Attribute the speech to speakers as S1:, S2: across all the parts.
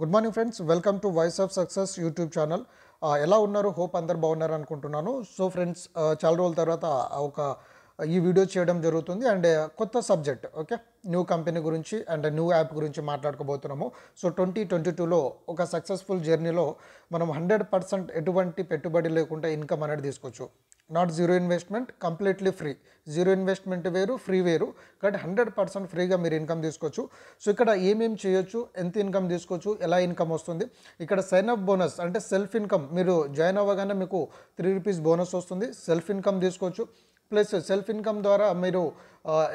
S1: good morning friends welcome to voice of success YouTube channel ఎలా ఉన్నారు hope అందరు బాగున్నారు అనుకుంటున్నాను సో ఫ్రెండ్స్ uh, చాలా రోజుల తర్వాత uh, ఒక ఈ వీడియో చేయడం జరుగుతుంది అండ్ uh, కొత్త సబ్జెక్ట్ ఓకే న్యూ కంపెనీ గురించి అండ్ న్యూ యాప్ గురించి మాట్లాడుకోబోతున్నాము సో ట్వంటీ ట్వంటీ టూలో ఒక సక్సెస్ఫుల్ జర్నీలో మనం హండ్రెడ్ పర్సెంట్ ఎటువంటి పెట్టుబడి లేకుండా ఇన్కమ్ అనేది తీసుకోవచ్చు not zero investment completely free zero investment వేరు ఫ్రీ వేరు కాబట్టి హండ్రెడ్ పర్సెంట్ ఫ్రీగా మీరు ఇన్కమ్ తీసుకోవచ్చు సో ఇక్కడ ఏమేమి చేయొచ్చు ఎంత ఇన్కమ్ తీసుకోవచ్చు ఎలా ఇన్కమ్ వస్తుంది ఇక్కడ సైన్ అప్ బోనస్ అంటే సెల్ఫ్ ఇన్కమ్ మీరు జాయిన్ అవ్వగానే మీకు త్రీ రూపీస్ బోనస్ వస్తుంది సెల్ఫ్ ఇన్కమ్ తీసుకోవచ్చు ప్లస్ సెల్ఫ్ ఇన్కమ్ ద్వారా మీరు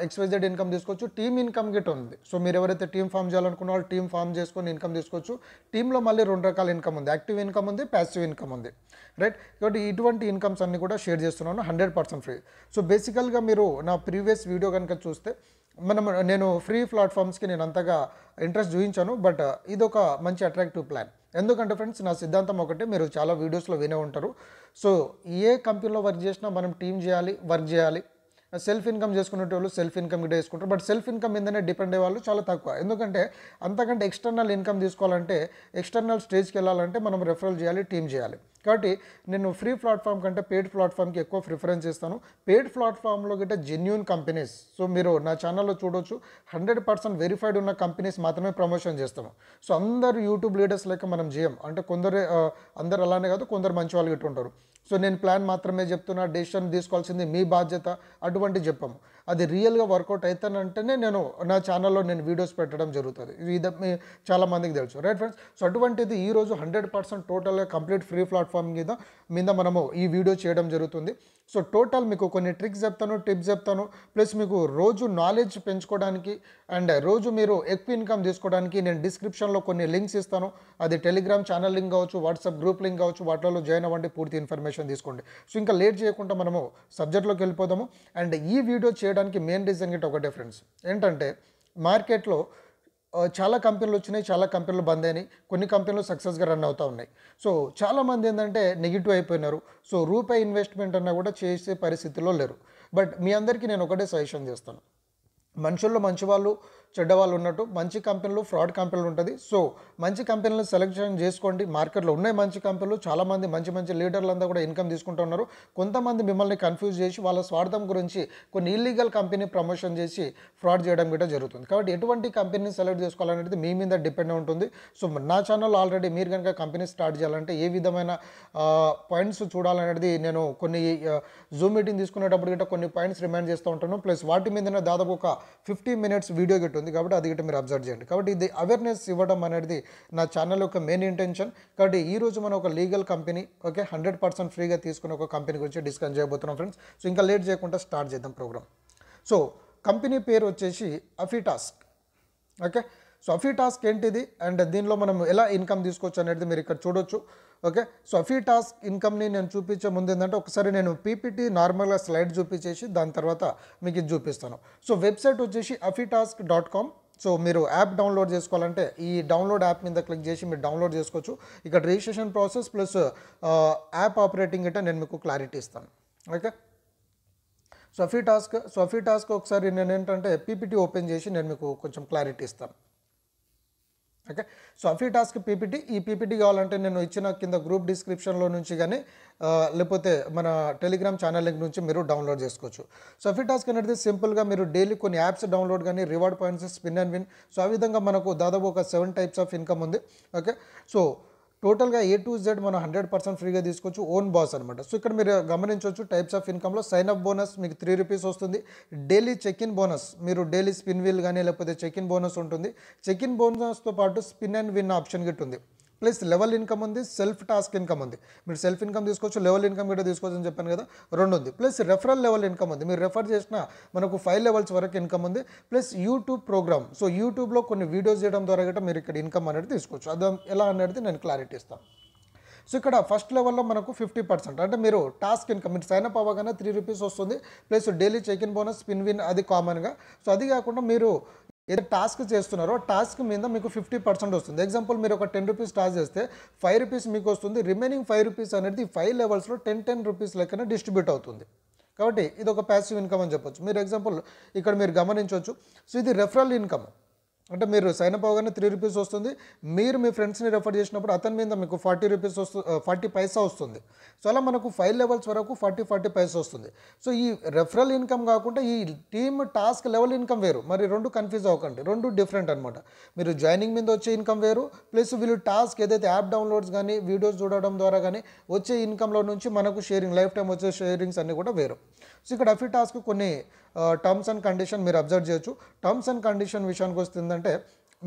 S1: ఎక్స్వైజెడ్ ఇన్కమ్ తీసుకోవచ్చు టీమ్ ఇన్కమ్ గిట్ ఉంది సో మీరు ఎవరైతే టీమ్ ఫామ్ చేయాలనుకున్న వాళ్ళు టీమ్ ఫామ్ చేసుకొని ఇన్కమ్ తీసుకోవచ్చు టీంలో మళ్ళీ రెండు రకాల ఇన్కమ్ ఉంది యాక్టివ్ ఇన్కమ్ ఉంది ప్యాసివ్ ఇన్కమ్ ఉంది రైట్ కాబట్టి ఇటువంటి ఇన్కమ్స్ అన్నీ కూడా షేర్ చేస్తున్నాను హండ్రెడ్ పర్సెంట్ ఫ్రీ సో బేసికల్గా మీరు నా ప్రీవియస్ వీడియో కనుక చూస్తే మనం నేను ఫ్రీ ప్లాట్ఫామ్స్కి నేను అంతగా ఇంట్రెస్ట్ చూపించాను బట్ ఇదొక మంచి అట్రాక్టివ్ ప్లాన్ ఎందుకంటే ఫ్రెండ్స్ నా సిద్ధాంతం ఒకటే మీరు చాలా వీడియోస్లో వినే ఉంటారు సో ఏ కంపెనీలో వర్క్ చేసినా మనం టీం చేయాలి వర్క్ చేయాలి సెల్ఫ్ ఇన్కమ్ చేసుకునే వాళ్ళు సెల్ఫ్ ఇన్కమ్ గిట్ట చేసుకుంటారు బట్ సెల్ఫ్ ఇన్కమ్ మీదనే డిపెండ్ అయ్యే వాళ్ళు చాలా తక్కువ ఎందుకంటే అంతకంటే ఎక్స్టర్నల్ ఇన్కమ్ తీసుకోవాలంటే ఎక్స్టర్నల్ స్టేజ్కి వెళ్ళాలంటే మనం రెఫరల్ చేయాలి టీమ్ చేయాలి కాబట్టి నేను ఫ్రీ ప్లాట్ఫామ్ కంటే పెయిడ్ ప్లాట్ఫామ్కి ఎక్కువ ప్రిఫరెన్స్ ఇస్తాను పెయిడ్ ప్లాట్ఫామ్లో గిట్ట జెన్యున్ కంపెనీస్ సో మీరు నా ఛానల్లో చూడొచ్చు హండ్రెడ్ పర్సెంట్ వెరిఫైడ్ ఉన్న కంపెనీస్ మాత్రమే ప్రమోషన్ చేస్తాము సో అందరు యూట్యూబ్ లీడర్స్ లెక్క మనం చేయం అంటే కొందరు అందరు అలానే కాదు కొందరు మంచి వాళ్ళు గిట్టుంటారు సో నేను ప్లాన్ మాత్రమే చెప్తున్నా డెసిషన్ తీసుకోవాల్సింది మీ బాధ్యత అటు ఎటువంటి చెప్పాము అది రియల్గా వర్కౌట్ అవుతానంటేనే నేను నా ఛానల్లో నేను వీడియోస్ పెట్టడం జరుగుతుంది ఇది మీ మందికి తెలుసు రైట్ ఫ్రెండ్స్ సో అటువంటిది ఈరోజు హండ్రెడ్ పర్సెంట్ టోటల్గా కంప్లీట్ ఫ్రీ ప్లాట్ఫామ్ మీద మీద మనము ఈ వీడియో చేయడం జరుగుతుంది సో టోటల్ మీకు కొన్ని ట్రిక్స్ చెప్తాను టిప్స్ చెప్తాను ప్లస్ మీకు రోజు నాలెడ్జ్ పెంచుకోవడానికి అండ్ రోజు మీరు ఎక్కువ ఇన్కమ్ తీసుకోవడానికి నేను డిస్క్రిప్షన్లో కొన్ని లింక్స్ ఇస్తాను అది టెలిగ్రామ్ ఛానల్ లింక్ కావచ్చు వాట్సాప్ గ్రూప్ లింక్ కావచ్చు వాటిలో జాయిన్ అవ్వండి పూర్తి ఇన్ఫర్మేషన్ తీసుకోండి సో ఇంకా లేట్ చేయకుండా మనము సబ్జెక్ట్లోకి వెళ్ళిపోదాము అండ్ ఈ వీడియో చేయడానికి మెయిన్ రీజన్ గిట్ట ఒకటే ఫ్రెండ్స్ ఏంటంటే మార్కెట్లో చాలా కంపెనీలు వచ్చినాయి చాలా కంపెనీలు బంద్ అయినాయి కొన్ని కంపెనీలు సక్సెస్గా రన్ అవుతూ ఉన్నాయి సో చాలామంది ఏంటంటే నెగిటివ్ అయిపోయినారు సో రూపాయి ఇన్వెస్ట్మెంట్ అన్నా కూడా చేసే పరిస్థితిలో లేరు బట్ మీ అందరికీ నేను ఒకటే సజెషన్ చేస్తాను మనుషుల్లో మంచి వాళ్ళు చెడ్డ వాళ్ళు ఉన్నట్టు మంచి కంపెనీలు ఫ్రాడ్ కంపెనీలు ఉంటుంది సో మంచి కంపెనీలు సెలెక్షన్ చేసుకోండి మార్కెట్లో ఉన్నాయి మంచి కంపెనీలు చాలామంది మంచి మంచి లీడర్లంతా కూడా ఇన్కమ్ తీసుకుంటున్నారు కొంతమంది మిమ్మల్ని కన్ఫ్యూజ్ చేసి వాళ్ళ స్వార్థం గురించి కొన్ని ఇల్లీగల్ కంపెనీ ప్రమోషన్ చేసి ఫ్రాడ్ చేయడం కూడా జరుగుతుంది కాబట్టి ఎటువంటి కంపెనీని సెలెక్ట్ చేసుకోవాలనేది మీ మీద డిపెండ్ ఉంటుంది సో నా ఛానల్ ఆల్రెడీ మీరు కనుక కంపెనీ స్టార్ట్ చేయాలంటే ఏ విధమైన పాయింట్స్ చూడాలనేది నేను కొన్ని జూమ్ మీటింగ్ తీసుకునేటప్పుడు కూడా కొన్ని పాయింట్స్ రిమైండ్ చేస్తూ ఉంటాను ప్లస్ వాటి మీద దాదాపు ఒక ఫిఫ్టీ మినిట్స్ వీడియో గిట్టు ఉంది కాబట్టి అది గట్టి మీరు అబ్జర్వ్ చేయండి కాబట్టి ఇది అవేర్నెస్ ఇవ్వడం అనేది నా ఛానల్ యొక్క మెయిన్ ఇంటెన్షన్ కాబట్టి ఈరోజు మనం ఒక legal company okay hundred percent ఫ్రీగా తీసుకున్న ఒక కంపెనీ గురించి డిస్కస్ చేయబోతున్నాం ఫ్రెండ్స్ సో ఇంకా లేట్ చేయకుండా స్టార్ట్ చేద్దాం ప్రోగ్రామ్ సో కంపెనీ పేరు వచ్చేసి అఫీటాస్క్ ఓకే సఫీ టాస్క్ ఏంటిది అండ్ దీనిలో మనం ఎలా ఇన్కమ్ తీసుకోవచ్చు అనేది మీరు ఇక్కడ చూడొచ్చు ఓకే సఫీ టాస్క్ ఇన్కమ్ని నేను చూపించే ముందు ఏంటంటే ఒకసారి నేను పీపీటీ నార్మల్గా స్లైడ్ చూపించేసి దాని తర్వాత మీకు ఇది చూపిస్తాను సో వెబ్సైట్ వచ్చేసి అఫీ టాస్క్ డాట్ కామ్ సో మీరు యాప్ డౌన్లోడ్ చేసుకోవాలంటే ఈ డౌన్లోడ్ యాప్ మీద క్లిక్ చేసి మీరు డౌన్లోడ్ చేసుకోవచ్చు ఇక్కడ registration process plus app operating అంటే నేను మీకు క్లారిటీ ఇస్తాను ఓకే సఫీ టాస్క్ సఫీ టాస్క్ ఒకసారి నేను ఏంటంటే పీపీటీ ఓపెన్ చేసి నేను మీకు కొంచెం క్లారిటీ ఇస్తాను ఓకే సో అఫీ టాస్క్ పీపీటీ ఈ పీపీటీ కావాలంటే నేను ఇచ్చిన కింద గ్రూప్ డిస్క్రిప్షన్లో నుంచి కానీ లేకపోతే మన టెలిగ్రామ్ ఛానల్ లింక్ నుంచి మీరు డౌన్లోడ్ చేసుకోవచ్చు సో అఫీ టాస్క్ అనేది సింపుల్గా మీరు డైలీ కొన్ని యాప్స్ డౌన్లోడ్ కానీ reward points spin and win so ఆ విధంగా మనకు దాదాపు ఒక సెవెన్ టైప్స్ ఆఫ్ ఇన్కమ్ ఉంది ఓకే సో టోటల్గా ఏ టు జెడ్ మనం హండ్రెడ్ పర్సెంట్ ఫ్రీగా తీసుకోవచ్చు ఓన్ బాస్ అనమాట సో ఇక్కడ మీరు గమనించవచ్చు టైప్స్ ఆఫ్ ఇన్కమ్లో సైన్ అప్ బోనస్ మీకు త్రీ రూపీస్ వస్తుంది డైలీ చెక్ ఇన్ బోనస్ మీరు డైలీ స్పిన్ వీల్ కానీ లేకపోతే చెక్ ఇన్ బోనస్ ఉంటుంది చెక్ ఇన్ బోనస్తో పాటు స్పిన్ అండ్ విన్ ఆప్షన్ గిట్ ఉంది ప్లస్ లెవెల్ ఇన్కమ్ ఉంది సెల్ఫ్ టాస్క్ ఇన్కమ్ ఉంది మీరు సెల్ఫ్ ఇన్కమ్ తీసుకోవచ్చు లెవెల్ ఇన్కమ్ కూడా తీసుకోవచ్చు అని చెప్పాను కదా రెండు ఉంది ప్లస్ రెఫరల్ లెవెల్ ఇన్కమ్ ఉంది మీరు రెఫర్ చేసిన మనకు ఫైవ్ లెవెల్స్ వరకు ఇన్కమ్ ఉంది ప్లస్ యూట్యూబ్ ప్రోగ్రామ్ సో యూట్యూబ్లో కొన్ని వీడియోస్ చేయడం ద్వారా కూడా మీరు ఇక్కడ ఇన్కమ్ అనేది తీసుకోవచ్చు అది ఎలా అనేది నేను క్లారిటీ ఇస్తాను సో ఇక్కడ ఫస్ట్ లెవెల్లో మనకు ఫిఫ్టీ పర్సెంట్ అంటే మీరు టాస్క్ ఇన్కమ్ మీరు సైన్ అప్ అవ్వగానే త్రీ రూపీస్ వస్తుంది plus daily check in bonus spin win అది కామన్గా సో అది కాకుండా మీరు ఏదో టాస్క్ చేస్తున్నారో టాస్క్ మీద మీకు ఫిఫ్టీ పర్సెంట్ వస్తుంది ఎగ్జాంపుల్ మీరు ఒక టెన్ రూపీస్ టాస్క్ చేస్తే ఫైవ్ రూపీస్ మీకు వస్తుంది రిమైనింగ్ ఫైవ్ రూపీస్ అనేది ఫైవ్ లెవెల్స్లో టెన్ టెన్ రూపీస్ లెక్కన డిస్ట్రిబ్యూట్ అవుతుంది కాబట్టి ఇది ఒక ప్యాసివ్ ఇన్కమ్ అని చెప్పొచ్చు మీరు ఎగ్జాంపుల్ ఇక్కడ మీరు గమనించవచ్చు సో ఇది రెఫరల్ ఇన్కమ్ అంటే మీరు సైన్ అప్ అవగానే త్రీ రూపీస్ వస్తుంది మీరు మీ ఫ్రెండ్స్ని రెఫర్ చేసినప్పుడు అతని మీద మీకు ఫార్టీ రూపీస్ వస్తు ఫార్టీ పైసా వస్తుంది సో అలా మనకు ఫైవ్ లెవెల్స్ వరకు ఫార్టీ ఫార్టీ పైసా వస్తుంది సో ఈ రెఫరల్ ఇన్కమ్ కాకుండా ఈ టీమ్ టాస్క్ లెవెల్ ఇన్కమ్ వేరు మరి రెండు కన్ఫ్యూజ్ అవ్వకండి రెండు డిఫరెంట్ అనమాట మీరు జాయినింగ్ మీద వచ్చే ఇన్కమ్ వేరు ప్లస్ వీళ్ళు టాస్క్ ఏదైతే యాప్ డౌన్లోడ్స్ కానీ వీడియోస్ చూడడం ద్వారా కానీ వచ్చే ఇన్కంలో నుంచి మనకు షేరింగ్ లైఫ్ టైం వచ్చే షేరింగ్స్ అన్నీ కూడా వేరు సో ఇక్కడ అఫీ టాస్క్ కొన్ని టర్మ్స్ అండ్ కండిషన్ మీరు అబ్జర్వ్ చేయొచ్చు టర్మ్స్ అండ్ కండిషన్ విషయానికి వస్తుందంటే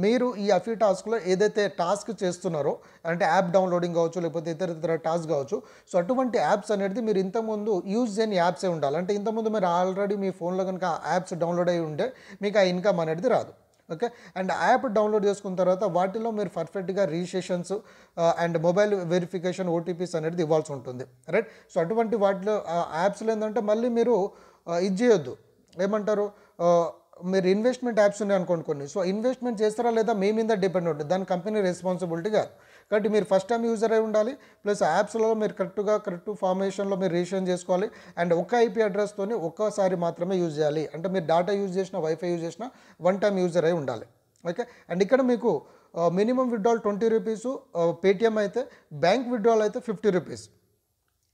S1: మీరు ఈ అఫీ టాస్క్లో ఏదైతే టాస్క్ చేస్తున్నారో అంటే యాప్ డౌన్లోడింగ్ కావచ్చు లేకపోతే ఇతర ఇతర టాస్క్ కావచ్చు సో అటువంటి యాప్స్ అనేది మీరు ఇంతకుముందు యూజ్ చేయని యాప్సే ఉండాలి అంటే ఇంతకుముందు మీరు ఆల్రెడీ మీ ఫోన్లో కనుక యాప్స్ డౌన్లోడ్ అయి ఉంటే మీకు ఆ ఇన్కమ్ అనేది రాదు ఓకే అండ్ యాప్ డౌన్లోడ్ చేసుకున్న తర్వాత వాటిలో మీరు పర్ఫెక్ట్గా registrations and mobile verification OTPs అనేది ఇవ్వాల్సి ఉంటుంది రైట్ సో అటువంటి వాటిలో యాప్స్లో ఏంటంటే మళ్ళీ మీరు ఇది చేయొద్దు ఏమంటారు మీరు ఇన్వెస్ట్మెంట్ యాప్స్ ఉన్నాయి అనుకోండి కొన్ని సో ఇన్వెస్ట్మెంట్ చేస్తారా లేదా మీ మీద డిపెండ్ ఉంటుంది దాని కంపెనీ రెస్పాన్సిబిలిటీ కాదు కాబట్టి మీరు ఫస్ట్ టైం యూజర్ అయి ఉండాలి ప్లస్ యాప్స్లో మీరు కరెక్ట్గా కరెక్ట్ ఫార్మేషన్లో మీరు రిజిస్ట్రేషన్ చేసుకోవాలి అండ్ ఒక ఐపీ అడ్రస్తోని ఒక్కసారి మాత్రమే యూజ్ చేయాలి అంటే మీరు డేటా యూజ్ చేసిన వైఫై యూజ్ చేసిన వన్ టైం యూజర్ అయి ఉండాలి ఓకే అండ్ ఇక్కడ మీకు minimum withdrawal twenty rupees Paytm అయితే బ్యాంక్ విడ్రాల్ అయితే fifty rupees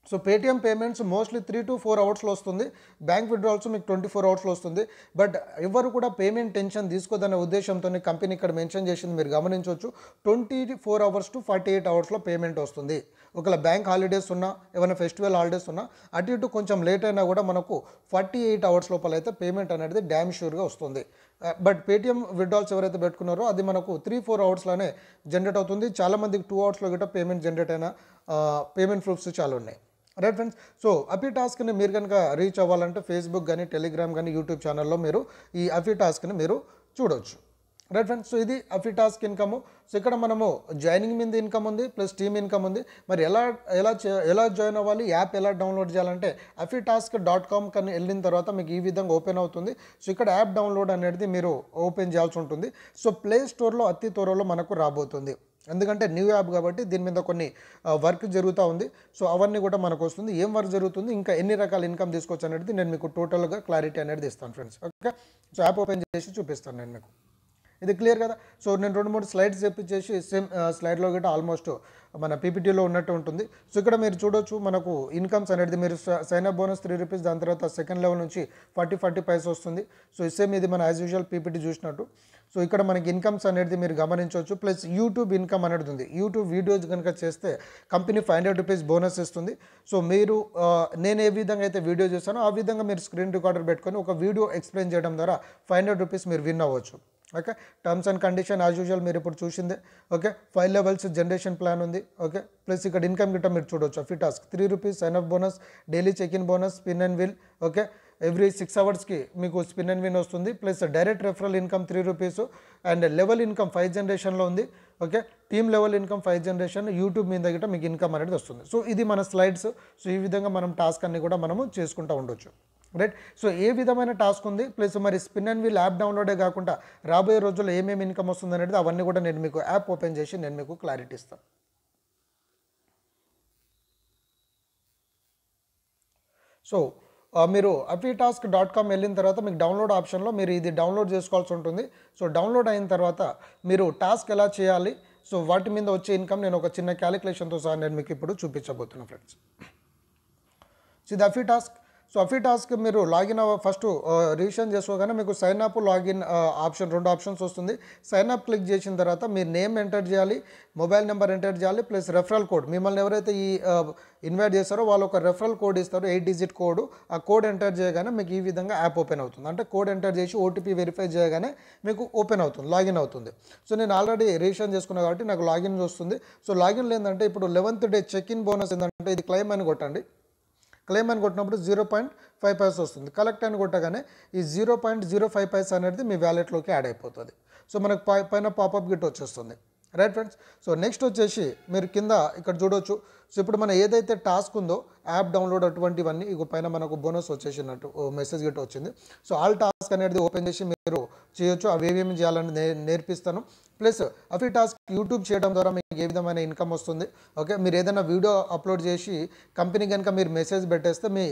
S1: so Paytm payments mostly three to four అవర్స్లో వస్తుంది బ్యాంక్ విడ్రాల్స్ మీకు ట్వంటీ ఫోర్ అవర్స్లో వస్తుంది బట్ ఎవరు కూడా పేమెంట్ టెన్షన్ తీసుకోదనే ఉద్దేశంతో కంపెనీ ఇక్కడ మెన్షన్ చేసింది మీరు గమనించవచ్చు twenty four hours to forty eight అవర్స్లో పేమెంట్ వస్తుంది ఒకవేళ బ్యాంక్ హాలిడేస్ ఉన్నా ఏమైనా ఫెస్టివల్ హాలిడేస్ ఉన్నా అటు ఇటు కొంచెం లేట్ అయినా కూడా మనకు ఫార్టీ ఎయిట్ అవర్స్ లోపల అయితే పేమెంట్ అనేది డ్యామ్ షూర్గా వస్తుంది బట్ పేటిఎం విడ్రాల్స్ ఎవరైతే పెట్టుకున్నారో అది మనకు త్రీ ఫోర్ అవర్స్లోనే జనరేట్ అవుతుంది చాలామందికి టూ అవర్స్లో గిట్ట పేమెంట్ జనరేట్ అయిన పేమెంట్ ప్రూఫ్స్ చాలా ఉన్నాయి రైట్ ఫ్రెండ్స్ సో అఫీ టాస్క్ని మీరు కనుక రీచ్ అవ్వాలంటే ఫేస్బుక్ కానీ టెలిగ్రామ్ కానీ యూట్యూబ్ ఛానల్లో మీరు ఈ అఫీ టాస్క్ని మీరు చూడవచ్చు రైట్ ఫ్రెండ్స్ సో ఇది అఫీ టాస్క్ ఇన్కమ్ సో ఇక్కడ మనము జాయినింగ్ మీద ఇన్కమ్ ఉంది ప్లస్ టీమ్ ఇన్కమ్ ఉంది మరి ఎలా ఎలా ఎలా జాయిన్ అవ్వాలి యాప్ ఎలా డౌన్లోడ్ చేయాలంటే అఫీ టాస్క్ డాట్ కామ్ కానీ వెళ్ళిన తర్వాత మీకు ఈ విధంగా ఓపెన్ అవుతుంది సో ఇక్కడ యాప్ డౌన్లోడ్ అనేది మీరు ఓపెన్ చేయాల్సి ఉంటుంది సో ప్లే స్టోర్లో అతి త్వరలో మనకు రాబోతుంది ఎందుకంటే న్యూ యాప్ కాబట్టి దీని మీద కొన్ని వర్క్ జరుగుతూ ఉంది సో అవన్నీ కూడా మనకు వస్తుంది ఏం వర్క్ జరుగుతుంది ఇంకా ఎన్ని రకాల ఇన్కమ్ తీసుకోవచ్చు అనేది నేను మీకు టోటల్గా క్లారిటీ అనేది ఇస్తాను friends okay so app open చేసి చూపిస్తాను నేను మీకు ఇది క్లియర్ కదా సో నేను రెండు మూడు స్లైడ్స్ చెప్పించేసి సేమ్ స్లైడ్లో గట్రా ఆల్మోస్ట్ మన పీపీటీలో ఉన్నట్టు ఉంటుంది సో ఇక్కడ మీరు చూడొచ్చు మనకు ఇన్కమ్స్ అనేది మీరు sign up bonus three rupees దాని తర్వాత సెకండ్ లెవెల్ నుంచి ఫార్టీ ఫార్టీ పైస్ వస్తుంది సో సేమ్ ఇది మన యాజ్ యూజువల్ పీపీటీ చూసినట్టు సో ఇక్కడ మనకి ఇన్కమ్స్ అనేది మీరు గమనించవచ్చు ప్లస్ యూట్యూబ్ ఇన్కమ్ అనేది ఉంది యూట్యూబ్ వీడియోస్ కనుక చేస్తే company five hundred rupees bonus ఇస్తుంది సో మీరు నేను ఏ విధంగా అయితే వీడియో చేస్తానో ఆ విధంగా మీరు స్క్రీన్ రికార్డర్ పెట్టుకొని ఒక వీడియో ఎక్స్ప్లెయిన్ చేయడం ద్వారా ఫైవ్ హండ్రెడ్ రూపీస్ మీరు విన్ అవ్వచ్చు okay terms and condition as usual మీరు ఇప్పుడు చూసిందే okay five levels generation plan ఉంది ఓకే ప్లస్ ఇక్కడ ఇన్కమ్ గిట్ట మీరు చూడవచ్చు ఫిటాస్క్ three rupees sign up bonus daily check in bonus spin and win okay every six అవర్స్కి మీకు స్పిన్ అండ్ విన్ వస్తుంది plus direct referral income three rupees and level income five జనరేషన్లో ఉంది okay team level income five generation YouTube మీద దగ్గర మీకు income అనేది వస్తుంది సో ఇది మన స్లైడ్స్ సో ఈ విధంగా మనం టాస్క్ అన్ని కూడా మనము చేసుకుంటూ ఉండొచ్చు రైట్ సో ఏ విధమైన టాస్క్ ఉంది ప్లస్ మరి స్పిన్ అండ్ వీల్ యాప్ డౌన్లోడే కాకుండా రాబోయే రోజుల్లో ఏమేమి ఇన్కమ్ వస్తుంది అనేది అవన్నీ కూడా నేను మీకు యాప్ ఓపెన్ చేసి నేను మీకు క్లారిటీ ఇస్తాను సో మీరు అఫీటాస్క్ డాట్ కామ్ వెళ్ళిన తర్వాత మీకు డౌన్లోడ్ ఆప్షన్లో మీరు ఇది డౌన్లోడ్ చేసుకోవాల్సి ఉంటుంది సో డౌన్లోడ్ అయిన తర్వాత మీరు టాస్క్ ఎలా చేయాలి సో వాటి మీద వచ్చే ఇన్కమ్ నేను ఒక చిన్న క్యాలిక్యులేషన్తో సహా నేను మీకు ఇప్పుడు చూపించబోతున్నాను ఫ్రెండ్స్ సో ఇది అఫీటాస్క్ సో అఫీ టాస్క్ మీరు లాగిన్ అవ్వ ఫస్ట్ రివిజన్ చేసుకోగానే మీకు సైన్ అప్ లాగిన్ ఆప్షన్ రెండు ఆప్షన్స్ వస్తుంది సైన్ అప్ క్లిక్ చేసిన తర్వాత మీ నేమ్ ఎంటర్ చేయాలి మొబైల్ నెంబర్ ఎంటర్ చేయాలి ప్లస్ రెఫరల్ కోడ్ మిమ్మల్ని ఎవరైతే ఈ ఇన్వైట్ చేస్తారో వాళ్ళు ఒక రెఫరల్ కోడ్ ఇస్తారు ఎయిట్ డిజిట్ కోడ్ ఆ కోడ్ ఎంటర్ చేయగానే మీకు ఈ విధంగా యాప్ ఓపెన్ అవుతుంది అంటే కోడ్ ఎంటర్ చేసి ఓటీపీ వెరిఫై చేయగానే మీకు ఓపెన్ అవుతుంది లాగిన్ అవుతుంది సో నేను ఆల్రెడీ రిజిస్ట్రేషన్ చేసుకున్నా కాబట్టి నాకు లాగిన్ వస్తుంది సో లాగిన్ లేదంటే ఇప్పుడు eleventh day check in bonus ఏంటంటే ఇది క్లెయిమ్ అని కొట్టండి క్లెయిమ్ అని కొట్టినప్పుడు జీరో పాయింట్ ఫైవ్ పైస్ వస్తుంది కలెక్ట్ అని కొట్టగానే ఈ zero point zero five paise అనేది మీ వ్యాలెట్లోకి యాడ్ అయిపోతుంది సో మనకు పైన పాపప్ గిట్ వచ్చేస్తుంది రైట్ ఫ్రెండ్స్ సో నెక్స్ట్ వచ్చేసి మీరు కింద ఇక్కడ చూడొచ్చు సో ఇప్పుడు మన ఏదైతే టాస్క్ ఉందో యాప్ డౌన్లోడ్ అటువంటివన్నీ ఇక పైన మనకు బోనస్ వచ్చేసినట్టు మెసేజ్ గిట్ట వచ్చింది సో ఆల్ టాస్క్ అనేది ఓపెన్ చేసి మీరు చేయొచ్చు అవి ఏమేమి చేయాలని నేర్పిస్తాను ప్లస్ అఫీ టాస్క్ యూట్యూబ్ చేయడం ద్వారా మీకు ఏ విధమైన ఇన్కమ్ వస్తుంది ఓకే మీరు ఏదైనా వీడియో అప్లోడ్ చేసి కంపెనీ కనుక మీరు మెసేజ్ పెట్టేస్తే మీ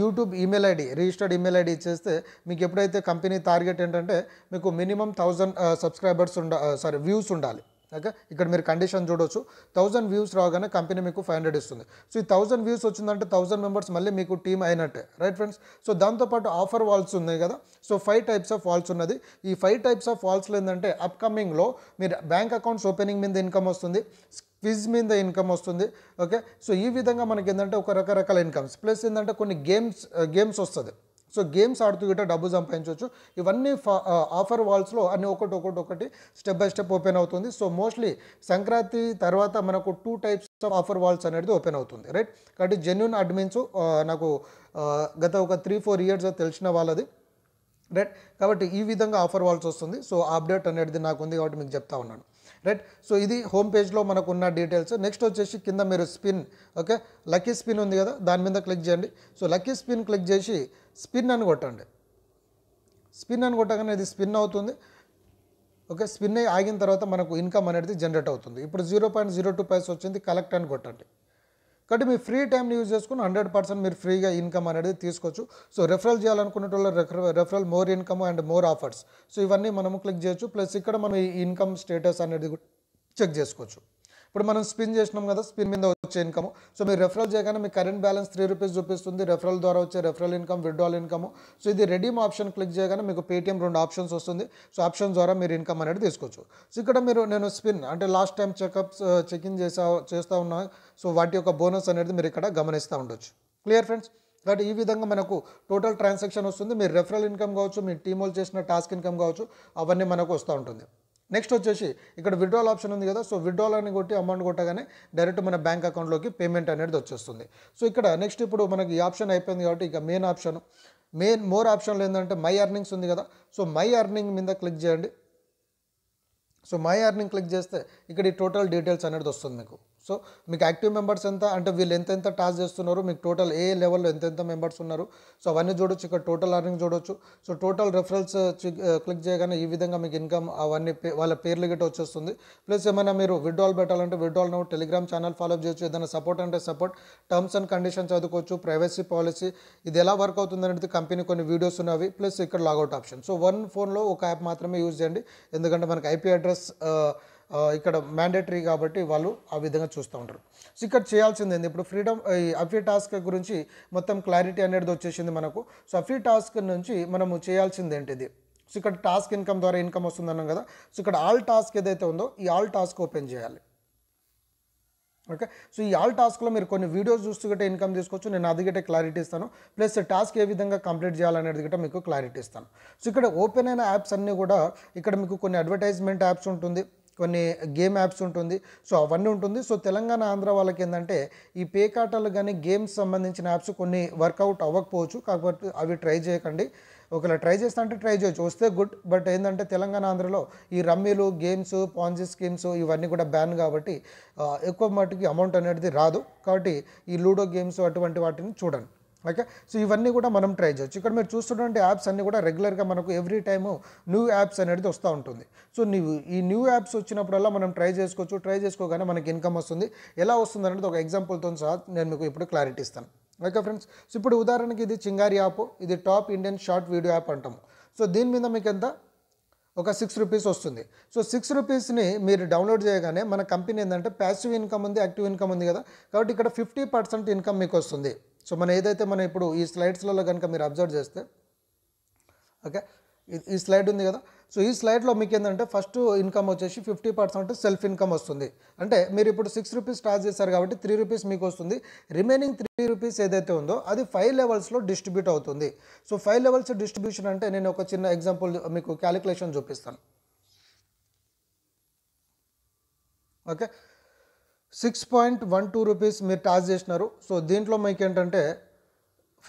S1: YouTube email ID registered email ID ఇచ్చేస్తే మీకు ఎప్పుడైతే కంపెనీ టార్గెట్ ఏంటంటే మీకు మినిమం థౌజండ్ సబ్స్క్రైబర్స్ ఉండ సారీ వ్యూస్ ఉండాలి ఓకే ఇక్కడ మీరు కండిషన్ చూడొచ్చు థౌసండ్ వ్యూస్ రాగానే కంపెనీ మీకు ఫైవ్ హండ్రెడ్ ఇస్తుంది సో ఈ థౌసండ్ వ్యూస్ వచ్చిందంటే థౌసండ్ మెంబర్స్ మళ్ళీ మీకు టీమ్ అయినట్టే రైట్ ఫ్రెండ్స్ సో దాంతోపాటు ఆఫర్ వాల్స్ ఉన్నాయి కదా so five types of walls ఉన్నది ఈ ఫైవ్ టైప్స్ ఆఫ్ వాల్స్లో ఏంటంటే అప్కమింగ్లో మీరు బ్యాంక్ అకౌంట్స్ ఓపెనింగ్ మీద ఇన్కమ్ వస్తుంది క్విజ్ మీద ఇన్కమ్ వస్తుంది ఓకే సో ఈ విధంగా మనకి ఏంటంటే ఒక రకరకాల ఇన్కమ్స్ ప్లస్ ఏంటంటే కొన్ని గేమ్స్ గేమ్స్ వస్తుంది సో గేమ్స్ ఆడుతూ గిట్ట డబ్బు సంపాదించవచ్చు ఇవన్నీ ఆఫర్ వాల్స్లో అన్ని ఒకటి ఒకటి ఒకటి స్టెప్ బై స్టెప్ ఓపెన్ అవుతుంది సో మోస్ట్లీ సంక్రాంతి తర్వాత మనకు two types of offer walls అనేది ఓపెన్ అవుతుంది రైట్ కాబట్టి జెన్యున్ అడ్మిన్స్ నాకు గత ఒక త్రీ ఫోర్ ఇయర్స్ తెలిసిన వాళ్ళది రైట్ కాబట్టి ఈ విధంగా ఆఫర్ వాల్స్ వస్తుంది సో అప్డేట్ అనేది నాకు ఉంది కాబట్టి మీకు చెప్తా ఉన్నాను రైట్ సో ఇది హోమ్ పేజ్లో మనకు ఉన్న డీటెయిల్స్ నెక్స్ట్ వచ్చేసి కింద మీరు స్పిన్ ఓకే లక్కీ స్పిన్ ఉంది కదా దాని మీద క్లిక్ చేయండి సో లక్కీ స్పిన్ క్లిక్ చేసి స్పిన్ అని కొట్టండి స్పిన్ అని కొట్టగానే ఇది స్పిన్ అవుతుంది ఓకే స్పిన్ అయి ఆగిన తర్వాత మనకు ఇన్కమ్ అనేది జనరేట్ అవుతుంది ఇప్పుడు zero point zero two paise వచ్చింది కలెక్ట్ అని కొట్టండి కాబట్టి మీ ఫ్రీ టైంని యూజ్ చేసుకుని హండ్రెడ్ పర్సెంట్ మీరు ఫ్రీగా ఇన్కమ్ అనేది తీసుకోవచ్చు సో రెఫరల్ చేయాలనుకునే వాళ్ళు referral more income and more offers so ఇవన్నీ మనము క్లిక్ చేయొచ్చు ప్లస్ ఇక్కడ మనం ఈ ఇన్కమ్ స్టేటస్ అనేది చెక్ చేసుకోవచ్చు ఇప్పుడు మనం స్పిన్ చేసినాం కదా స్పిన్ మీద వచ్చే ఇన్కమ్ సో మీరు రెఫరల్ చేయగానే మీ కరెంట్ బ్యాలెన్స్ త్రీ రూపీస్ చూపిస్తుంది రెఫరల్ ద్వారా వచ్చే referral income withdrawal income so ఇది రెడీమ్ ఆప్షన్ క్లిక్ చేయగానే మీకు పేటీఎం రెండు ఆప్షన్స్ వస్తుంది సో ఆప్షన్ ద్వారా మీరు ఇన్కమ్ అనేది తీసుకోవచ్చు సో ఇక్కడ మీరు నేను స్పిన్ అంటే లాస్ట్ టైం చెకప్స్ ఇన్ చేసా చేస్తూ ఉన్నా సో వాటి యొక్క బోనస్ అనేది మీరు ఇక్కడ గమనిస్తూ ఉండొచ్చు క్లియర్ ఫ్రెండ్స్ కాబట్టి ఈ విధంగా మనకు టోటల్ ట్రాన్సాక్షన్ వస్తుంది మీరు రెఫరల్ ఇన్కమ్ కావచ్చు మీ టీమోల్ చేసిన టాస్క్ ఇన్కమ్ కావచ్చు అవన్నీ మనకు వస్తూ ఉంటుంది నెక్స్ట్ వచ్చేసి ఇక్కడ విడ్రాల్ ఆప్షన్ ఉంది కదా సో విడ్రాల్ అని కొట్టి అమౌంట్ కొట్టగానే డైరెక్ట్ మన బ్యాంక్ అకౌంట్లోకి పేమెంట్ అనేది వచ్చేస్తుంది సో ఇక్కడ నెక్స్ట్ ఇప్పుడు మనకి ఈ ఆప్షన్ అయిపోయింది కాబట్టి ఇక మెయిన్ ఆప్షన్ మెయిన్ మోర్ ఆప్షన్లు ఏంటంటే మై ఎర్నింగ్స్ ఉంది కదా సో మై ఎర్నింగ్ మీద క్లిక్ చేయండి సో మై ఎర్నింగ్ క్లిక్ చేస్తే ఇక్కడ ఈ టోటల్ డీటెయిల్స్ అనేది వస్తుంది మీకు సో మీకు యాక్టివ్ మెంబర్స్ ఎంత అంటే వీళ్ళు ఎంతెంత టాస్క్ చేస్తున్నారు మీకు టోటల్ ఏ లెవెల్లో ఎంతెంత మెంబర్స్ ఉన్నారు సో అవన్నీ చూడొచ్చు ఇక్కడ టోటల్ అర్నింగ్ చూడొచ్చు so total reference uh, uh, click చేయగానే ఈ విధంగా మీకు ఇన్కమ్ అవన్నీ వాళ్ళ పేర్లు గిట్ట వచ్చేస్తుంది ప్లస్ ఏమైనా మీరు విడ్రాల్ పెట్టాలంటే విడ్రాల్ నో టెలిగ్రామ్ ఛానల్ ఫాలో చేయొచ్చు ఏదైనా సపోర్ట్ అంటే సపోర్ట్ టర్మ్స్ అండ్ కండిషన్స్ చదువుకోవచ్చు ప్రైవసీ పాలసీ ఇది ఎలా వర్క్ అవుతుంది అనేది కంపెనీ కొన్ని వీడియోస్ ఉన్నవి ప్లస్ ఇక్కడ లాగౌట్ ఆప్షన్ సో వన్ ఫోన్లో ఒక యాప్ మాత్రమే యూజ్ చేయండి ఎందుకంటే మనకి ఐపీ అడ్రస్ uh, ఇక్కడ మ్యాండేటరీ కాబట్టి వాళ్ళు ఆ విధంగా చూస్తూ ఉంటారు సో ఇక్కడ చేయాల్సింది ఏంది ఇప్పుడు ఫ్రీడమ్ అఫీ టాస్క్ గురించి మొత్తం క్లారిటీ అనేది వచ్చేసింది మనకు సో అఫీ టాస్క్ నుంచి మనము చేయాల్సింది ఏంటిది సో ఇక్కడ టాస్క్ ఇన్కమ్ ద్వారా ఇన్కమ్ వస్తుంది అన్నాం కదా సో ఇక్కడ ఆల్ టాస్క్ ఏదైతే ఉందో ఈ ఆల్ టాస్క్ ఓపెన్ చేయాలి ఓకే సో ఈ ఆల్ టాస్క్లో మీరు కొన్ని వీడియోస్ చూస్తూ గట్టే ఇన్కమ్ తీసుకోవచ్చు నేను అది క్లారిటీ ఇస్తాను ప్లస్ టాస్క్ ఏ విధంగా కంప్లీట్ చేయాలనేది గట్ట మీకు క్లారిటీ ఇస్తాను సో ఇక్కడ ఓపెన్ అయిన యాప్స్ అన్నీ కూడా ఇక్కడ మీకు కొన్ని అడ్వర్టైజ్మెంట్ యాప్స్ ఉంటుంది కొన్ని గేమ్ యాప్స్ ఉంటుంది సో అవన్నీ ఉంటుంది సో తెలంగాణ ఆంధ్ర వాళ్ళకి ఏంటంటే ఈ పే కానీ గేమ్స్ సంబంధించిన యాప్స్ కొన్ని వర్కౌట్ అవ్వకపోవచ్చు కాబట్టి అవి ట్రై చేయకండి ఒకవేళ ట్రై చేస్తా అంటే ట్రై చేయొచ్చు వస్తే గుడ్ బట్ ఏంటంటే తెలంగాణ ఆంధ్రలో ఈ రమ్మీలు గేమ్స్ పాన్జీ స్కీమ్స్ ఇవన్నీ కూడా బ్యాన్ కాబట్టి ఎక్కువ మట్టుకి అమౌంట్ అనేది రాదు కాబట్టి ఈ లూడో గేమ్స్ అటువంటి వాటిని చూడండి ఓకే సో ఇవన్నీ కూడా మనం ట్రై చేయొచ్చు ఇక్కడ మీరు చూస్తున్నటువంటి యాప్స్ అన్నీ కూడా రెగ్యులర్గా మనకు ఎవ్రీ టైము న్యూ యాప్స్ అనేది వస్తూ ఉంటుంది సో నీవు ఈ న్యూ యాప్స్ వచ్చినప్పుడల్లా మనం ట్రై చేసుకోవచ్చు ట్రై చేసుకోగానే మనకి ఇన్కమ్ వస్తుంది ఎలా వస్తుంది అనేది ఒక ఎగ్జాంపుల్తో సహా నేను మీకు ఇప్పుడు క్లారిటీ ఇస్తాను ఓకే ఫ్రెండ్స్ సో ఇప్పుడు ఉదాహరణకి ఇది చింగారి యాప్ ఇది top Indian short video app అంటాము సో దీని మీద మీకు ఎంత ఒక సిక్స్ రూపీస్ వస్తుంది సో సిక్స్ రూపీస్ని మీరు డౌన్లోడ్ చేయగానే మన కంపెనీ ఏంటంటే ప్యాసివ్ ఇన్కమ్ ఉంది యాక్టివ్ ఇన్కమ్ ఉంది కదా కాబట్టి ఇక్కడ ఫిఫ్టీ పర్సెంట్ ఇన్కమ్ మీకు వస్తుంది సో మనం ఏదైతే మనం ఇప్పుడు ఈ స్లైడ్స్లలో కనుక మీరు అబ్జర్వ్ చేస్తే ఓకే ఈ స్లైడ్ ఉంది కదా సో ఈ స్లైడ్లో మీకు ఏంటంటే ఫస్ట్ ఇన్కమ్ వచ్చేసి ఫిఫ్టీ పర్సెంట్ సెల్ఫ్ ఇన్కమ్ వస్తుంది అంటే మీరు ఇప్పుడు సిక్స్ రూపీస్ స్టార్ట్ చేశారు కాబట్టి త్రీ రూపీస్ మీకు వస్తుంది రిమైనింగ్ త్రీ రూపీస్ ఏదైతే ఉందో అది ఫైవ్ లెవెల్స్లో డిస్ట్రిబ్యూట్ అవుతుంది సో ఫైవ్ లెవెల్స్ డిస్ట్రిబ్యూషన్ అంటే నేను ఒక చిన్న ఎగ్జాంపుల్ మీకు క్యాలిక్యులేషన్ చూపిస్తాను okay six point one two rupees మీరు టాస్ చేసినారు సో దీంట్లో మీకు ఏంటంటే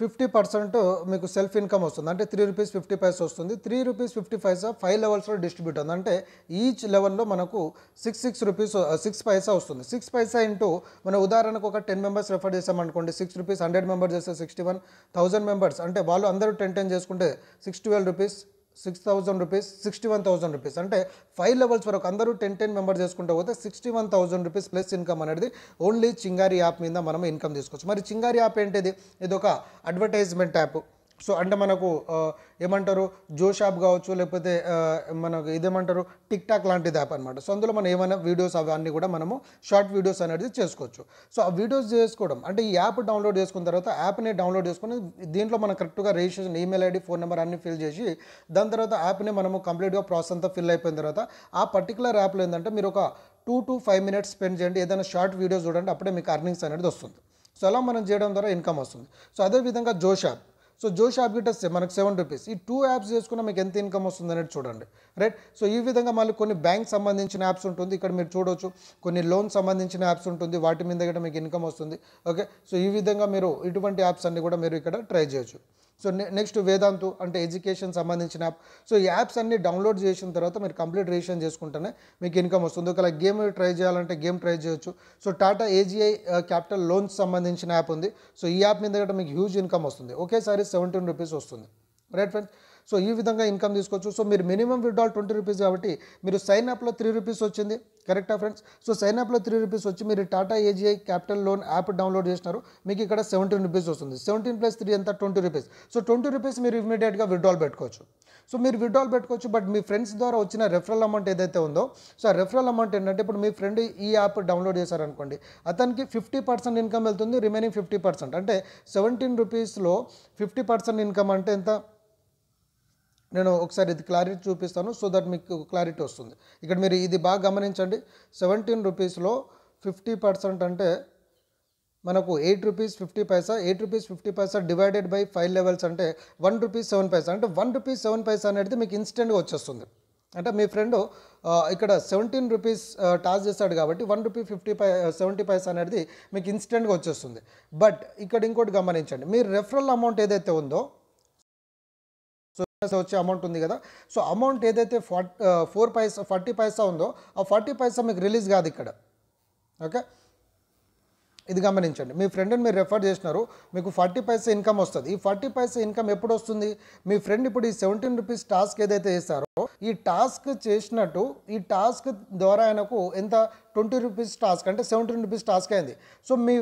S1: ఫిఫ్టీ పర్సెంట్ మీకు సెల్ఫ్ ఇన్కమ్ వస్తుంది అంటే త్రీ రూపీస్ ఫిఫ్టీ ఫైవ్స్ వస్తుంది three rupees fifty fives five లెవెల్స్లో డిస్ట్రిబ్యూట్ ఉంది అంటే ఈచ్ లెవెల్లో మనకు six six rupees six paisa వస్తుంది సిక్స్ పైసా ఇంటూ మన ఉదాహరణకు ఒక టెన్ మెంబర్స్ రెఫర్ చేసామనుకోండి సిక్స్ రూపీస్ హండ్రెడ్ మెంబర్స్ చేస్తే సిక్స్టీ వన్ థౌసండ్ మెంబర్స్ అంటే వాళ్ళు అందరూ టెన్ టెన్ చేసుకుంటే six twelve rupees six thousand rupees sixty one thousand rupees అంటే ఫైవ్ లెవెల్స్ వరకు అందరూ టెన్ టెన్ మెంబర్స్ చేసుకుంటూ పోతే sixty one thousand rupees plus income అనేది ఓన్లీ చింగారి యాప్ మీద మనం ఇన్కమ్ తీసుకోవచ్చు మరి చింగారి యాప్ ఏంటిది ఇది ఒక అడ్వర్టైజ్మెంట్ యాప్ సో అంటే మనకు ఏమంటారు యాప్ కావచ్చు లేకపోతే మనకు ఇదేమంటారు టిక్ టాక్ లాంటిది యాప్ అనమాట సో అందులో మనం ఏమైనా వీడియోస్ అవన్నీ కూడా మనము షార్ట్ వీడియోస్ అనేది చేసుకోవచ్చు సో ఆ వీడియోస్ చేసుకోవడం అంటే ఈ యాప్ డౌన్లోడ్ చేసుకున్న తర్వాత యాప్ని డౌన్లోడ్ చేసుకుని దీంట్లో మనం కరెక్ట్గా registration email ID phone number అన్ని ఫిల్ చేసి దాని తర్వాత యాప్ని మనము కంప్లీట్గా ప్రాసెస్ అంతా ఫిల్ అయిపోయిన తర్వాత ఆ పర్టికులర్ యాప్లో ఏంటంటే మీరు ఒక two to five minutes spend చేయండి ఏదైనా షార్ట్ వీడియోస్ చూడండి అప్పుడే మీకు అర్నింగ్స్ అనేది వస్తుంది సో అలా మనం చేయడం ద్వారా ఇన్కమ్ వస్తుంది సో అదేవిధంగా జోషాప్ సో జోష్ యాప్ గిట్ మనకు సెవెన్ రూపీస్ ఈ టూ యాప్స్ చేసుకున్న మీకు ఎంత ఇన్కమ్ వస్తుంది అనేది చూడండి రైట్ సో ఈ విధంగా మళ్ళీ కొన్ని బ్యాంక్ సంబంధించిన యాప్స్ ఉంటుంది ఇక్కడ మీరు చూడవచ్చు కొన్ని లోన్ సంబంధించిన యాప్స్ ఉంటుంది వాటి మీద కూడా మీకు ఇన్కమ్ వస్తుంది ఓకే సో ఈ విధంగా మీరు ఇటువంటి యాప్స్ అన్ని కూడా మీరు ఇక్కడ ట్రై చేయొచ్చు సో నెక్స్ట్ వేదాంతు అంటే ఎడ్యుకేషన్ సంబంధించిన యాప్ సో ఈ యాప్స్ అన్ని డౌన్లోడ్ చేసిన తర్వాత మీరు కంప్లీట్ రిజిస్ట్రేషన్ చేసుకుంటేనే మీకు ఇన్కమ్ వస్తుంది ఒకవేళ గేమ్ ట్రై చేయాలంటే గేమ్ ట్రై చేయొచ్చు so Tata AGI capital loans సంబంధించిన యాప్ ఉంది సో ఈ యాప్ మీద కూడా మీకు హ్యూజ్ ఇన్కమ్ వస్తుంది ఒకేసారి సెవెంటీన్ రూపీస్ వస్తుంది రైట్ ఫ్రెండ్స్ సో ఈ విధంగా ఇన్కమ్ తీసుకోవచ్చు సో మీరు మినిమం విడ్డాల్ ట్వంటీ రూపీస్ కాబట్టి మీరు సైన్ అప్లో త్రీ రూపీస్ వచ్చింది కరెక్టా ఫ్రెండ్స్ సో సైన్ అప్లో త్రీ రూపీస్ వచ్చి మీరు Tata AGI capital loan app download చేసినారు మీకు ఇక్కడ సెవెంటీన్ రూపీస్ వస్తుంది సెవెంటీన్ ప్లస్ త్రీ అంతా twenty rupees so twenty rupees మీరు ఇమీడియట్గా విడ్డాల్ పెట్టుకోవచ్చు సో మీరు విడ్డాల్ పెట్టుకోవచ్చు బట్ మీ ఫ్రెండ్స్ ద్వారా వచ్చిన రెఫరల్ అమౌంట్ ఏదైతే ఉందో సో ఆ రెఫరల్ అమౌంట్ ఏంటంటే ఇప్పుడు మీ ఫ్రెండ్ ఈ యాప్ డౌన్లోడ్ చేశారనుకోండి అతనికి ఫిఫ్టీ పర్సెంట్ ఇన్కమ్ వెళ్తుంది రిమైనింగ్ ఫిఫ్టీ పర్సెంట్ అంటే సెవెంటీన్ రూపీస్లో ఫిఫ్టీ పర్సెంట్ ఇన్కమ్ అంటే ఎంత నేను ఒకసారి ఇది క్లారిటీ చూపిస్తాను సో దట్ మీకు క్లారిటీ వస్తుంది ఇక్కడ మీరు ఇది బాగా గమనించండి సెవెంటీన్ రూపీస్లో ఫిఫ్టీ పర్సెంట్ అంటే మనకు eight rupees fifty paisa eight rupees fifty paisa divided by five levels అంటే వన్ రూపీస్ సెవెన్ పైసా అంటే వన్ రూపీస్ సెవెన్ పైసా అనేది మీకు ఇన్స్టెంట్గా వచ్చేస్తుంది అంటే మీ ఫ్రెండ్ ఇక్కడ సెవెంటీన్ రూపీస్ టాస్ చేశాడు కాబట్టి వన్ రూపీ ఫిఫ్టీ పై సెవెంటీ పైస్ అనేది మీకు ఇన్స్టెంట్గా వచ్చేస్తుంది బట్ ఇక్కడ ఇంకోటి గమనించండి మీరు రెఫరల్ అమౌంట్ ఏదైతే ఉందో వచ్చే అమౌంట్ ఉంది కదా సో అమౌంట్ ఏదైతే ఫోర్ పైసా ఫార్టీ పైసా ఉందో ఆ ఫార్టీ పైసా మీకు రిలీజ్ కాదు ఇక్కడ ఓకే ఇది గమనించండి మీ ఫ్రెండ్ని మీరు రెఫర్ చేసినారు మీకు ఫార్టీ పైసా ఇన్కమ్ వస్తుంది ఈ ఫార్టీ పైసా ఇన్కమ్ ఎప్పుడు వస్తుంది మీ ఫ్రెండ్ ఇప్పుడు ఈ సెవెంటీన్ రూపీస్ టాస్క్ ఏదైతే చేస్తారో ఈ టాస్క్ చేసినట్టు ఈ టాస్క్ ద్వారా ఆయనకు ఎంత ట్వంటీ రూపీస్ టాస్క్ అంటే సెవెంటీ రూపీస్ టాస్క్ అయింది సో మీ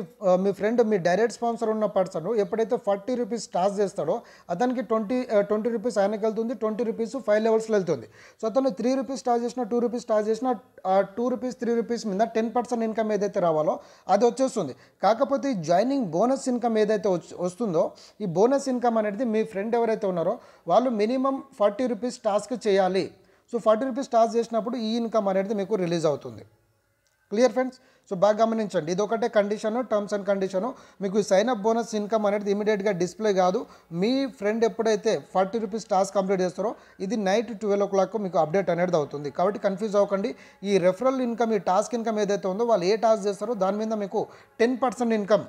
S1: మీ ఫ్రెండ్ మీ డైరెక్ట్ స్పాన్సర్ ఉన్న పర్సన్ ఎప్పుడైతే ఫార్టీ రూపీస్ టాస్క్ చేస్తాడో అతనికి ట్వంటీ ట్వంటీ రూపీస్ ఆయనకి వెళ్తుంది ట్వంటీ రూపీస్ ఫైవ్ లెవెల్స్లో వెళ్తుంది సో అతను త్రీ రూపీస్ టాస్ చేసిన టూ రూపీస్ టాస్ చేసిన టూ రూపీస్ త్రీ రూపీస్ మీద టెన్ పర్సెంట్ ఇన్కమ్ ఏదైతే రావాలో అది వచ్చేస్తుంది కాకపోతే జాయినింగ్ బోనస్ ఇన్కమ్ ఏదైతే వస్తుందో ఈ బోనస్ ఇన్కమ్ అనేది మీ ఫ్రెండ్ ఎవరైతే ఉన్నారో వాళ్ళు మినిమం ఫార్టీ రూపీస్ టాస్క్ చేయాలి సో ఫార్టీ రూపీస్ టాస్క్ చేసినప్పుడు ఈ ఇన్కమ్ అనేది మీకు రిలీజ్ అవుతుంది క్లియర్ ఫ్రెండ్స్ సో బాగా గమనించండి ఇదొకటే కండిషను టర్మ్స్ అండ్ కండిషను మీకు సైన్ అప్ బోనస్ ఇన్కమ్ అనేది ఇమీడియట్గా డిస్ప్లే కాదు మీ ఫ్రెండ్ ఎప్పుడైతే ఫార్టీ రూపీస్ టాస్క్ కంప్లీట్ చేస్తారో ఇది నైట్ ట్వెల్వ్ ఓ క్లాక్ మీకు అప్డేట్ అనేది అవుతుంది కాబట్టి కన్ఫ్యూజ్ అవ్వకండి ఈ రెఫరల్ ఇన్కమ్ ఈ టాస్క్ ఇన్కమ్ ఏదైతే ఉందో వాళ్ళు ఏ టాస్క్ చేస్తారో దాని మీద మీకు టెన్ పర్సెంట్ ఇన్కమ్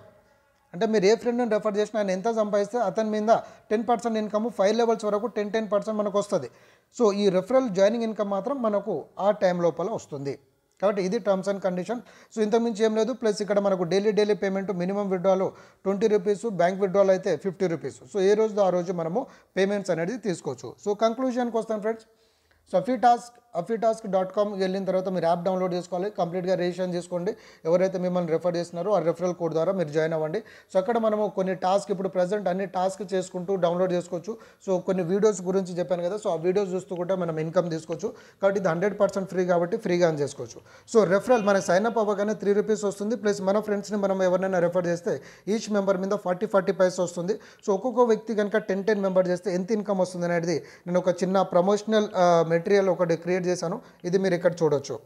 S1: అంటే మీరు ఏ ఫ్రెండ్ని రెఫర్ చేసినా ఆయన ఎంత సంపాదిస్తే అతని మీద ten percent income five levels వరకు టెన్ టెన్ పర్సెంట్ మనకు వస్తుంది సో ఈ రెఫరల్ జాయినింగ్ ఇన్కమ్ మాత్రం మనకు ఆ టైం లోపల వస్తుంది కాబట్టి ఇది టర్మ్స్ అండ్ కండిషన్ సో ఇంతకుమించి ఏం లేదు ప్లస్ ఇక్కడ మనకు డైలీ డైలీ పేమెంట్ మినిమం విడ్రాలో ట్వంటీ రూపీస్ బ్యాంక్ విడ్రాల్ అయితే ఫిఫ్టీ రూపీస్ సో ఏ రోజు ఆ రోజు మనము పేమెంట్స్ అనేది తీసుకోవచ్చు సో కంక్లూజన్కి వస్తాం ఫ్రెండ్స్ సో ఫీ టాస్క్ అఫీటాస్క్ డాట్ కామ్కి వెళ్ళిన తర్వాత మీరు యాప్ డౌన్లోడ్ చేసుకోవాలి కంప్లీట్గా రిజిస్ట్రేషన్ చేసుకోండి ఎవరైతే మిమ్మల్ని రెఫర్ చేస్తున్నారో ఆ రెఫరల్ కోడ్ ద్వారా మీరు జాయిన్ అవ్వండి సో అక్కడ మనము కొన్ని టాస్క్ ఇప్పుడు ప్రజెంట్ అన్ని టాస్క్ చేసుకుంటూ డౌన్లోడ్ చేసుకోవచ్చు సో కొన్ని వీడియోస్ గురించి చెప్పాను కదా సో ఆ వీడియోస్ చూస్తూ కూడా మనం ఇన్కమ్ తీసుకోవచ్చు కాబట్టి ఇది హండ్రెడ్ పర్సెంట్ ఫ్రీ కాబట్టి ఫ్రీగా అని చేసుకోవచ్చు సో రెఫరల్ మనకి సైన్అప్ అవ్వగానే త్రీ రూపీస్ వస్తుంది ప్లస్ మన ఫ్రెండ్స్ని మనం ఎవరినైనా రెఫర్ చేస్తే ఈచ్ మెంబర్ మీద ఫార్టీ ఫార్టీ పైస్ వస్తుంది సో ఒక్కొక్క వ్యక్తి కనుక టెన్ టెన్ మెంబర్ చేస్తే ఎంత ఇన్కమ్ వస్తుంది అనేది నేను ఒక చిన్న ప్రమోషనల్ మెటీరియల్ uh, ఒకటి క్రియేట్ క్రియేట్ చేశాను ఇది మీరు ఇక్కడ చూడొచ్చు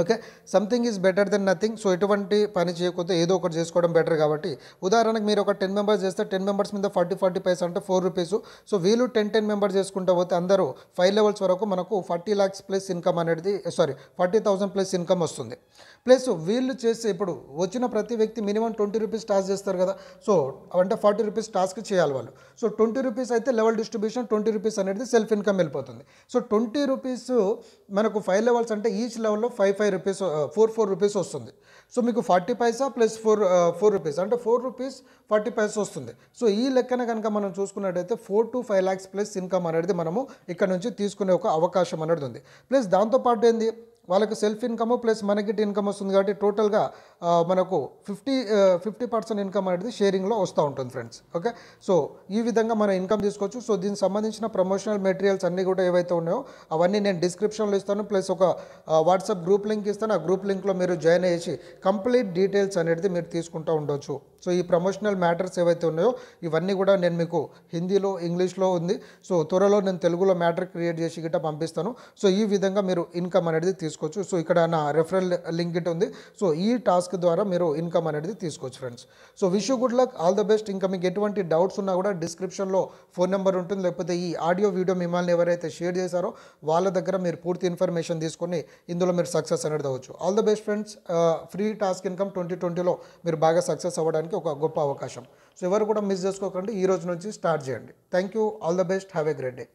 S1: okay something is better then nothing so ఎటువంటి పని చేయకపోతే ఏదో ఒకటి చేసుకోవడం బెటర్ కాబట్టి ఉదాహరణకు మీరు ఒక టెన్ మెంబర్స్ చేస్తే టెన్ మెంబర్స్ మీద ఫార్టీ ఫార్టీ పైస్ అంటే ఫోర్ రూపీస్ సో వీళ్ళు టెన్ టెన్ మెంబర్స్ చేసుకుంటా పోతే అందరూ ఫైవ్ లెవెల్స్ వరకు మనకు ఫార్టీ ల్యాక్స్ ప్లస్ ఇన్కమ్ అనేది sorry forty thousand plus income వస్తుంది ప్లస్ వీళ్ళు చేసే ఇప్పుడు వచ్చిన ప్రతి వ్యక్తి మినిమం ట్వంటీ రూపీస్ టాస్క్ చేస్తారు కదా సో అంటే ఫార్టీ రూపీస్ టాస్క్ చేయాలి వాళ్ళు సో ట్వంటీ రూపీస్ అయితే లెవెల్ డిస్ట్రిబ్యూషన్ ట్వంటీ రూపీస్ అనేది సెల్ఫ్ ఇన్కమ్ వెళ్ళిపోతుంది సో ట్వంటీ రూపీస్ మనకు ఫైవ్ లెవెల్స్ అంటే ఈచ్ లెవెల్లో five five rupees four four rupees వస్తుంది సో మీకు forty paisa plus four four rupees అంటే ఫోర్ రూపీస్ ఫార్టీ పైసా వస్తుంది సో ఈ లెక్కన కనుక మనం చూసుకున్నట్టయితే four to five lakhs plus income అనేది మనము ఇక్కడ నుంచి తీసుకునే ఒక అవకాశం అనేది ఉంది ప్లస్ దాంతోపాటు ఏంది వాళ్ళకి సెల్ఫ్ ఇన్కమ్ ప్లస్ మనకి ఇన్కమ్ వస్తుంది కాబట్టి టోటల్గా మనకు ఫిఫ్టీ ఫిఫ్టీ పర్సెంట్ ఇన్కమ్ అనేది షేరింగ్లో వస్తూ ఉంటుంది ఫ్రెండ్స్ ఓకే సో ఈ విధంగా మనం ఇన్కమ్ తీసుకోవచ్చు సో దీనికి సంబంధించిన ప్రమోషనల్ మెటీరియల్స్ అన్నీ కూడా ఏవైతే ఉన్నాయో అవన్నీ నేను డిస్క్రిప్షన్లో ఇస్తాను ప్లస్ ఒక వాట్సాప్ గ్రూప్ లింక్ ఇస్తాను ఆ గ్రూప్ లింక్లో మీరు జాయిన్ చేసి కంప్లీట్ డీటెయిల్స్ అనేది మీరు తీసుకుంటూ ఉండొచ్చు సో ఈ ప్రమోషనల్ మ్యాటర్స్ ఏవైతే ఉన్నాయో ఇవన్నీ కూడా నేను మీకు హిందీలో ఇంగ్లీష్లో ఉంది సో త్వరలో నేను తెలుగులో మ్యాటర్ క్రియేట్ చేసి గిట్ట పంపిస్తాను సో ఈ విధంగా మీరు ఇన్కమ్ అనేది తీసుకోవచ్చు సో ఇక్కడ నా రెఫరల్ లింక్ ఇట్ ఉంది సో ఈ టాస్క్ ద్వారా మీరు ఇన్కమ్ అనేది తీసుకోవచ్చు friends so wish good luck all the best ఇంకా మీకు ఎటువంటి డౌట్స్ ఉన్నా కూడా డిస్క్రిప్షన్లో ఫోన్ నెంబర్ ఉంటుంది లేకపోతే ఈ ఆడియో వీడియో మిమ్మల్ని ఎవరైతే షేర్ చేశారో వాళ్ళ దగ్గర మీరు పూర్తి ఇన్ఫర్మేషన్ తీసుకొని ఇందులో మీరు సక్సెస్ అనేది అవ్వచ్చు all the best friends free task income twenty ట్వంటీలో మీరు బాగా సక్సెస్ అవ్వడానికి చేయడానికి ఒక గొప్ప అవకాశం సో ఎవరు కూడా మిస్ చేసుకోకండి ఈ రోజు నుంచి స్టార్ట్ చేయండి thank you all the best have a great day